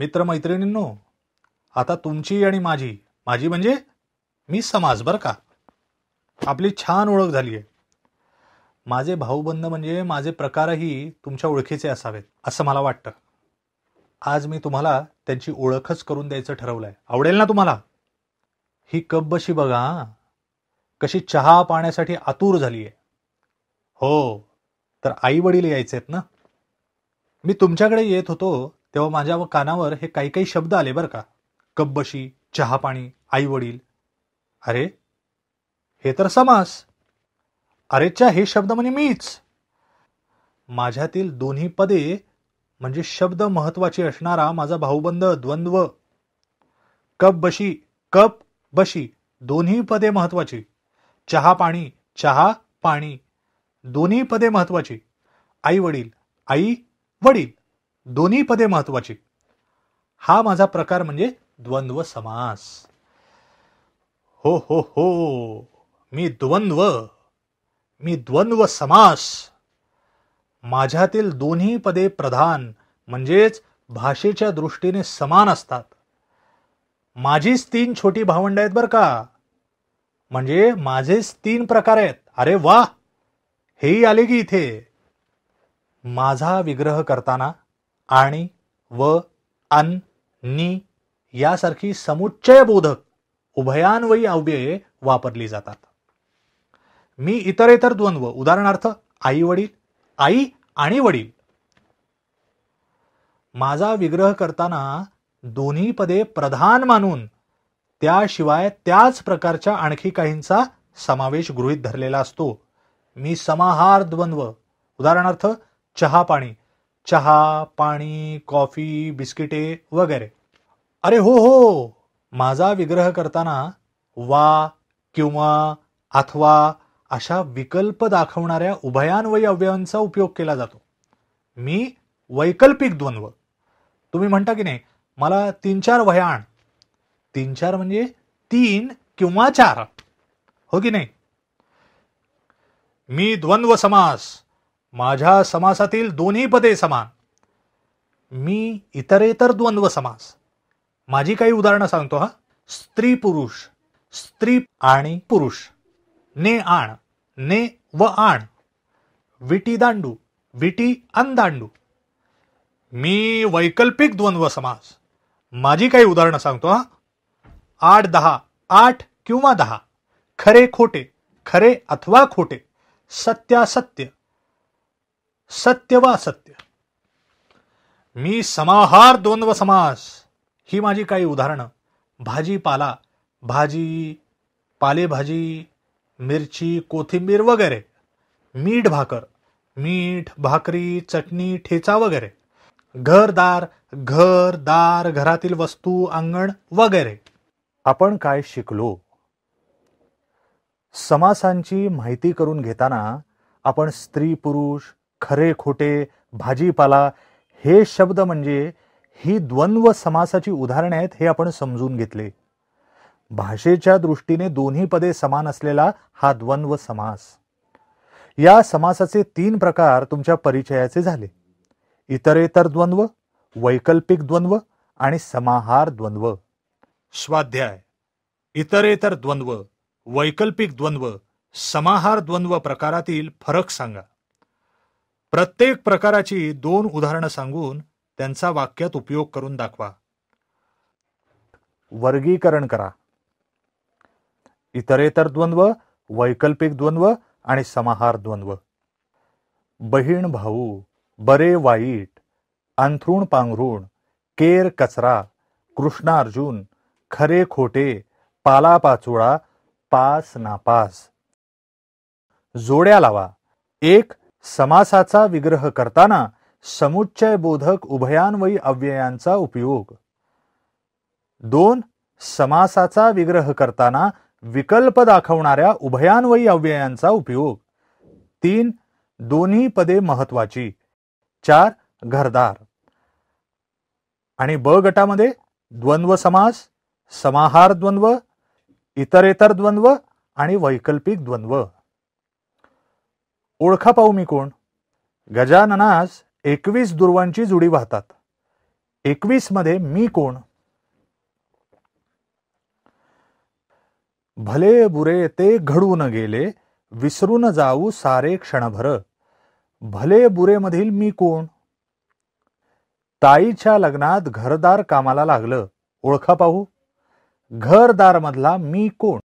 मित्र मैत्रिणींनो आता तुमची आणि माझी माझी म्हणजे मी समाज बरं का आपली छान ओळख झाली आहे माझे भाऊबंद म्हणजे माझे प्रकारही तुमच्या ओळखीचे असावेत असं मला वाटतं आज मी तुम्हाला त्यांची ओळखच करून द्यायचं ठरवलंय आवडेल ना तुम्हाला ही कप बशी बघा कशी चहा पाण्यासाठी आतूर झाली आहे हो तर आई वडील यायचे आहेत ना मी तुमच्याकडे येत होतो तेव्हा माझ्या कानावर हे काही काही शब्द आले बरं का कब्बशी चहा पाणी आई वडील अरे हे तर समास अरेच्या हे शब्द म्हणजे मीच माझ्यातील दोन्ही पदे म्हणजे शब्द महत्वाची असणारा माझा भाऊबंध द्वंद्व कप बशी कप बशी दोन्ही पदे महत्वाची चहा पाणी चहा पाणी दोन्ही पदे महत्वाची आई वडील आई वडील दोन्ही पदे महत्वाची हा माझा प्रकार म्हणजे द्वंद्व समास हो हो हो मी द्वंद्व मी द्वंद्व समास माझ्यातील दोन्ही पदे प्रधान म्हणजेच भाषेच्या दृष्टीने समान असतात माझीच तीन छोटी भावंड आहेत बरं का म्हणजे माझेच तीन प्रकार आहेत अरे वा हेही आले की इथे माझा विग्रह करताना आणि व अन नी यासारखी समुच्चयबोधक उभयान्वयी अव्यये वापरली जातात मी इतर इतर द्वंद्व उदाहरणार्थ आई वडील आई आणि वडील माझा विग्रह करताना दोन्ही पदे प्रधान मानून त्याशिवाय त्याच प्रकारच्या आणखी काहींचा समावेश गृहीत धरलेला असतो मी समाहार द्वंद्व उदाहरणार्थ चहा पाणी चहा पाणी कॉफी बिस्किटे वगैरे अरे हो हो माझा विग्रह करताना वा किंवा अथवा अशा विकल्प दाखवणाऱ्या उभयान्वयी अवयवांचा उपयोग केला जातो मी वैकल्पिक द्वंद्व तुम्ही म्हणता की नाही मला तीन चार वयाण तीन चार म्हणजे तीन किंवा चार हो की नाही मी द्वंद्व समास माझ्या समासातील दोन्ही पदे समान मी इतरेतर द्वंद्व समास माझी काही उदाहरणं सांगतो हा स्त्री पुरुष स्त्री आणि पुरुष ने आण ने व आण विटी दांडू विटी दांडू मी वैकल्पिक द्वंद्व समास माझी काही उदाहरणं सांगतो हा आठ दहा आठ किंवा दहा खरे खोटे खरे अथवा खोटे सत्यासत्य सत्य वा असत्य मी समाहार द्वंद्व समास ही माझी काही उदाहरणं भाजीपाला भाजी पालेभाजी मिरची कोथिंबीर वगैरे मीठ भाकर मीठ भाकरी चटणी ठेचा वगैरे घरदार घर दार घरातील वस्तू अंगण वगैरे आपण काय शिकलो समासांची माहिती करून घेताना आपण स्त्री पुरुष खरे खोटे भाजीपाला हे शब्द म्हणजे ही द्वंद्व समासाची उदाहरणे आहेत हे आपण समजून घेतले भाषेच्या दृष्टीने दोन्ही पदे समान असलेला हा द्वंद्व समास या समासाचे तीन प्रकार तुमच्या परिचयाचे झाले इतरेतर द्वंद्व वैकल्पिक द्वंद्व आणि समाहार द्वंद्व स्वाध्याय इतरेतर द्वंद्व वैकल्पिक द्वंद्व समाहार द्वंद्व प्रकारातील फरक सांगा प्रत्येक प्रकाराची दोन उदाहरणं सांगून त्यांचा वाक्यात उपयोग करून दाखवा वर्गीकरण करा इतरेतर द्वंद्व वैकल्पिक द्वंद्व आणि समाहार द्वंद्व बहीण भाऊ बरे वाईट अंथरुण पांघरुण केर कचरा कृष्णार्जुन खरे खोटे पालापाचोळा पास नापास जोड्या लावा एक समासाचा विग्रह करताना समुच्चय बोधक उभयान्वयी अव्ययांचा उपयोग दोन समासाचा विग्रह करताना विकल्प दाखवणाऱ्या उभयान्वयी अव्ययांचा उपयोग तीन दोन्ही पदे महत्वाची चार घरदार आणि ब गटामध्ये द्वंद्व समास समाहार द्वंद्व इतरेतर द्वंद्व आणि वैकल्पिक द्वंद्व ओळखा पाहू मी कोण गजाननास एकवीस दुर्वांची जुडी वाहतात एकवीस मध्ये मी कोण भले बुरे ते घडून गेले विसरून जाऊ सारे क्षणभर भले बुरे मधील मी कोण ताईच्या लग्नात घरदार कामाला लागलं ओळखा पाहू घरदार मधला मी कोण